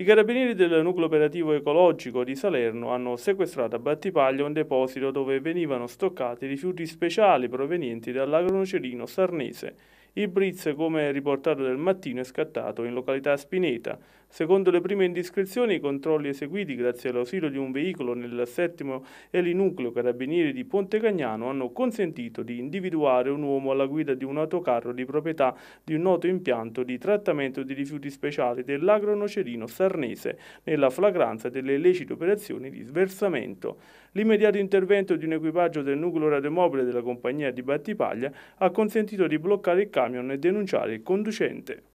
I carabinieri del nucleo operativo ecologico di Salerno hanno sequestrato a Battipaglia un deposito dove venivano stoccati rifiuti speciali provenienti dall'agronocerino sarnese. Il blitz, come riportato del mattino, è scattato in località Spineta. Secondo le prime indiscrezioni, i controlli eseguiti grazie all'ausilio di un veicolo nel settimo elinucleo carabinieri di Ponte Cagnano hanno consentito di individuare un uomo alla guida di un autocarro di proprietà di un noto impianto di trattamento di rifiuti speciali dell'agronocerino sarnese nella flagranza delle illecite operazioni di sversamento. L'immediato intervento di un equipaggio del nucleo radiomobile della compagnia di Battipaglia ha consentito di bloccare il camion camion e denunciare il conducente.